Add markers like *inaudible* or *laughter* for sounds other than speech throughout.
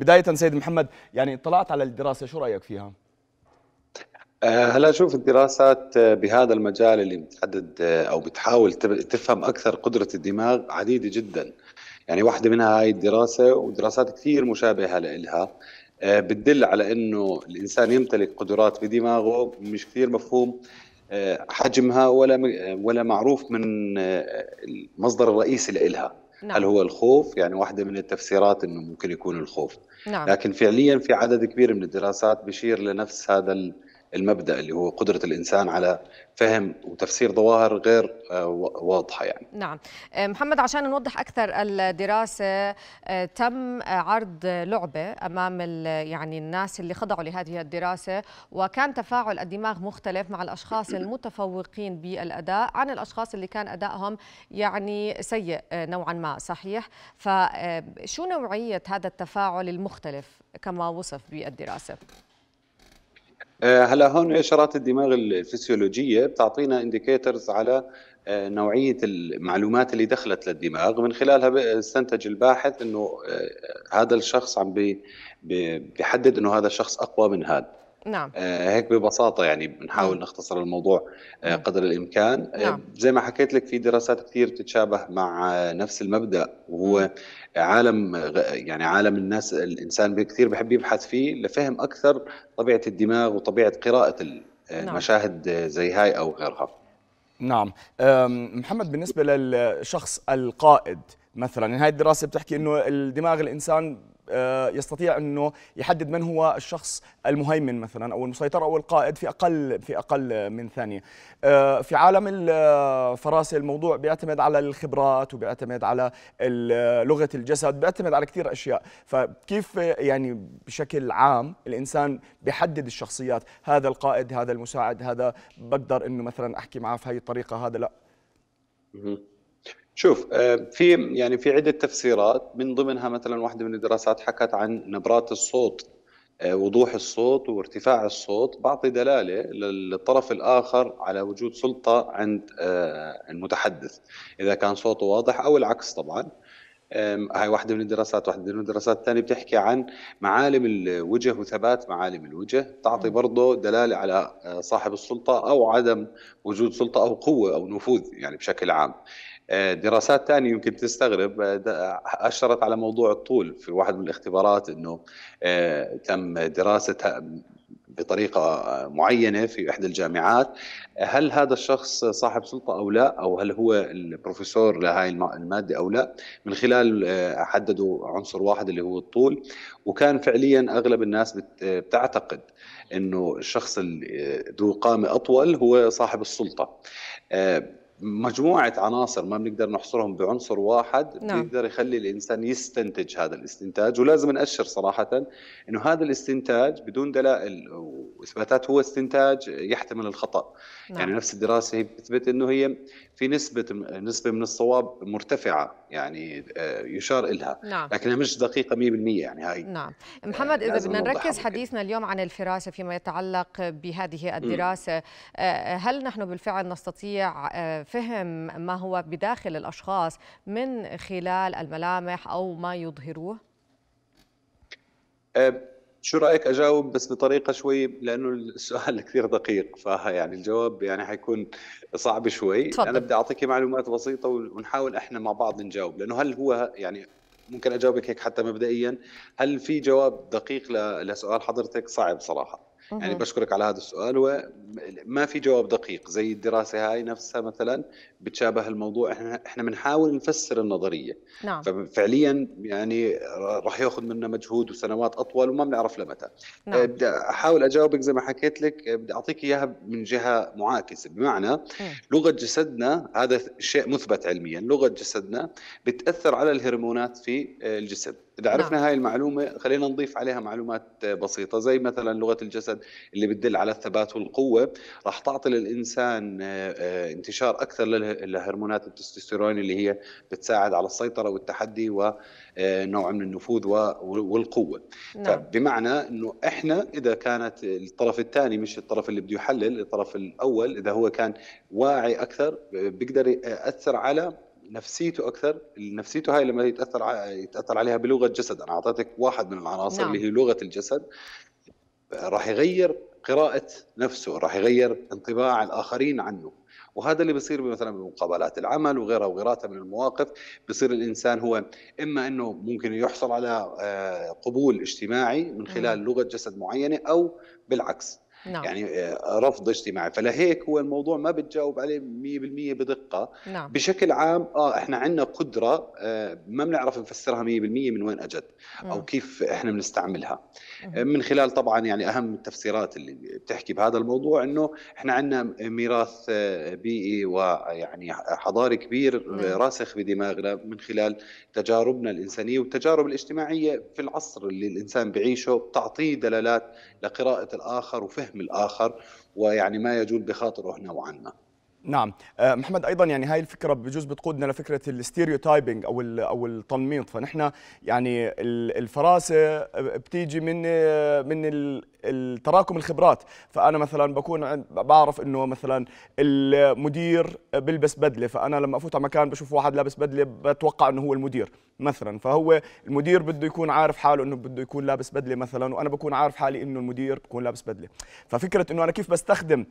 بداية سيد محمد يعني اطلعت على الدراسة شو رأيك فيها؟ آه، هلا شوف الدراسات آه، بهذا المجال اللي بتحدد آه، او بتحاول تفهم اكثر قدره الدماغ عديده جدا يعني واحده منها هاي الدراسه ودراسات كثير مشابهه لها بتدل على انه الانسان يمتلك قدرات بدماغه مش كثير مفهوم حجمها ولا ولا معروف من المصدر الرئيسي لها نعم. هل هو الخوف يعني واحدة من التفسيرات أنه ممكن يكون الخوف نعم. لكن فعليا في عدد كبير من الدراسات بشير لنفس هذا المبدا اللي هو قدره الانسان على فهم وتفسير ظواهر غير آه، واضحه يعني. نعم، آه، محمد عشان نوضح اكثر الدراسه آه، تم عرض لعبه امام يعني الناس اللي خضعوا لهذه الدراسه وكان تفاعل الدماغ مختلف مع الاشخاص *clears throat* المتفوقين بالاداء عن الاشخاص اللي كان ادائهم يعني سيء نوعا ما صحيح؟ فشو نوعيه هذا التفاعل المختلف كما وصف بالدراسه؟ آه، هلا هون اشارات الدماغ الفسيولوجيه بتعطينا انديكيترز على آه، نوعيه المعلومات اللي دخلت للدماغ من خلالها استنتج الباحث انه آه، هذا الشخص عم بيحدد انه هذا الشخص اقوى من هذا نعم آه، هيك ببساطه يعني بنحاول نعم. نختصر الموضوع آه، نعم. قدر الامكان آه، نعم. زي ما حكيت لك في دراسات كثير بتتشابه مع نفس المبدا وهو نعم. عالم يعني عالم الناس الانسان كثير بحب يبحث فيه لفهم اكثر طبيعه الدماغ وطبيعه قراءه المشاهد زي هاي او غيرها نعم محمد بالنسبه للشخص القائد مثلا يعني هاي الدراسه بتحكي انه الدماغ الانسان آه، يستطيع انه يحدد من هو الشخص المهيمن مثلا او المسيطر او القائد في اقل في اقل من ثانيه آه، في عالم الفراسه آه، الموضوع بيعتمد على الخبرات وبيعتمد على لغه الجسد بيعتمد على كثير اشياء فكيف يعني بشكل عام الانسان بيحدد الشخصيات هذا القائد هذا المساعد هذا بقدر انه مثلا احكي معه في هاي الطريقه هذا لا شوف آه، في يعني في عده تفسيرات من ضمنها مثلا واحده من الدراسات حكت عن نبرات الصوت آه، وضوح الصوت وارتفاع الصوت بعطي دلاله للطرف الاخر على وجود سلطه عند آه، المتحدث اذا كان صوته واضح او العكس طبعا هاي واحدة من الدراسات واحدة من الدراسات الثانية بتحكي عن معالم الوجه وثبات معالم الوجه تعطي برضه دلالة على صاحب السلطة أو عدم وجود سلطة أو قوة أو نفوذ يعني بشكل عام آه، دراسات ثانيه يمكن تستغرب آه، اشرت على موضوع الطول في واحد من الاختبارات انه آه، تم دراسه بطريقه معينه في احدى الجامعات هل هذا الشخص صاحب سلطه او لا او هل هو البروفيسور لهي الماده او لا من خلال حددوا عنصر واحد اللي هو الطول وكان فعليا اغلب الناس بتعتقد انه الشخص ذو قامه اطول هو صاحب السلطه مجموعة عناصر ما بنقدر نحصرهم بعنصر واحد نعم. بيقدر يخلي الإنسان يستنتج هذا الاستنتاج ولازم نأشر صراحة أنه هذا الاستنتاج بدون دلائل واثباتات هو استنتاج يحتمل الخطا يعني نعم. يعني نفس الدراسه هي بتثبت انه هي في نسبه نسبه من الصواب مرتفعه يعني آه، يشار لها نعم. لكنها مش دقيقه 100% يعني هاي نعم محمد اذا بدنا نركز حديثنا اليوم عن الفراسه فيما يتعلق بهذه الدراسه م. آه، آه، هل نحن بالفعل نستطيع فهم ما هو بداخل الاشخاص من خلال الملامح او ما يظهروه أه شو رايك اجاوب بس بطريقه شوي لانه السؤال *laughs* كثير دقيق فها يعني الجواب يعني حيكون صعب شوي طبعا. انا بدي اعطيك معلومات بسيطه ونحاول احنا مع بعض نجاوب لانه هل هو يعني ممكن اجاوبك هيك حتى مبدئيا هل في جواب دقيق لسؤال حضرتك صعب صراحه يعني بشكرك على هذا السؤال وما في جواب دقيق زي الدراسه هاي نفسها مثلا بتشابه الموضوع احنا احنا بنحاول نفسر النظريه نعم. ففعليا يعني راح ياخذ منا مجهود وسنوات اطول وما بنعرف لمتى نعم. أه، بدي احاول اجاوبك زي ما حكيت لك أه، بدي اعطيك اياها من جهه معاكسه بمعنى لغه جسدنا هذا شيء مثبت علميا لغه جسدنا بتاثر على الهرمونات في أه، الجسد اذا عرفنا نعم. هاي المعلومه خلينا نضيف عليها معلومات بسيطه زي مثلا لغه الجسد اللي بتدل على الثبات والقوه راح تعطي للانسان آه، آه، انتشار اكثر لهرمونات التستوستيرون اللي هي بتساعد على السيطره والتحدي ونوع آه، من النفوذ والقوه نعم. طيب، بمعنى انه احنا اذا كانت الطرف الثاني مش الطرف اللي بده يحلل الطرف الاول اذا هو كان واعي اكثر بيقدر ياثر على نفسيته اكثر نفسيته هاي لما يتاثر يتاثر عليها بلغه جسد انا اعطيتك واحد من العناصر نعم. اللي هي لغه الجسد راح يغير قراءه نفسه راح يغير انطباع الاخرين عنه وهذا اللي بيصير مثلا بمقابلات العمل وغيرها وغيراتها من المواقف بصير الانسان هو اما انه ممكن يحصل على آه، قبول اجتماعي من خلال لغه جسد معينه او بالعكس نعم. يعني آه، رفض اجتماعي فلهيك هو الموضوع ما بتجاوب عليه 100% بدقه نعم. بشكل عام اه احنا عندنا قدره آه، ما بنعرف نفسرها 100% من وين اجت او م. كيف احنا بنستعملها من خلال طبعا يعني اهم التفسيرات اللي بتحكي بهذا الموضوع انه احنا عندنا ميراث آه، بيئي ويعني حضاري كبير نعم. راسخ بدماغنا من خلال تجاربنا الانسانيه والتجارب الاجتماعيه في العصر اللي الانسان بيعيشه بتعطيه دلالات لقراءه الاخر وفهم الفهم الاخر ويعني ما يجول بخاطره نوعا ما. نعم آه، محمد ايضا يعني هاي الفكره بجوز بتقودنا لفكره تايبنج او او التنميط فنحن يعني الفراسه بتيجي من من التراكم الخبرات فانا مثلا بكون بعرف انه مثلا المدير بلبس بدله فانا لما افوت على مكان بشوف واحد لابس بدله بتوقع انه هو المدير مثلا فهو المدير بده يكون عارف حاله انه بده يكون لابس بدله مثلا وانا بكون عارف حالي انه المدير بكون لابس بدله ففكره انه انا كيف بستخدم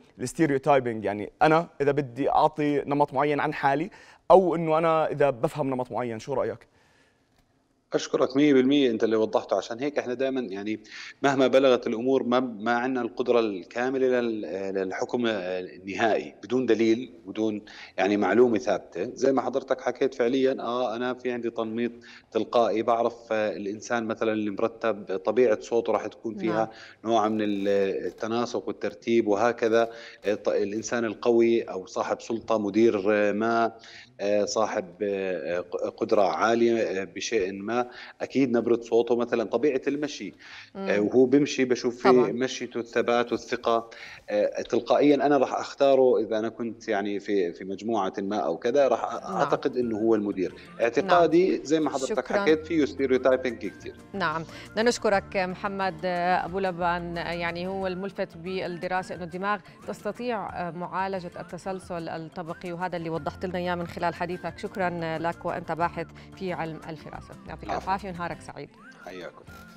تايبنج يعني انا اذا بدي بدي اعطي نمط معين عن حالي او انه انا اذا بفهم نمط معين شو رايك اشكرك 100% انت اللي وضحته عشان هيك احنا دائما يعني مهما بلغت الامور ما ما عندنا القدره الكامله للحكم النهائي بدون دليل بدون يعني معلومه ثابته زي ما حضرتك حكيت فعليا اه انا في عندي تنميط تلقائي بعرف آه، الانسان مثلا اللي مرتب طبيعه صوته راح تكون فيها نعم. نوع من التناسق والترتيب وهكذا آه، الانسان القوي او صاحب سلطه مدير آه، ما صاحب قدره عاليه بشيء ما اكيد نبره صوته مثلا طبيعه المشي آه، وهو بمشي بشوف في مشيته الثبات والثقه آه، تلقائيا انا راح اختاره اذا انا كنت يعني في في مجموعه ما او كذا راح نعم. اعتقد انه هو المدير اعتقادي نعم. زي ما حضرتك شكرا. حكيت فيه ستيريوتايبنج كثير نعم بدنا نشكرك محمد آه، ابو لبان يعني هو الملفت بالدراسه انه الدماغ تستطيع معالجه التسلسل الطبقي وهذا اللي وضحت لنا اياه من خلال حديثك شكرا لك وانت باحث في علم الفراسه يعطيك العافيه ونهارك سعيد حياكم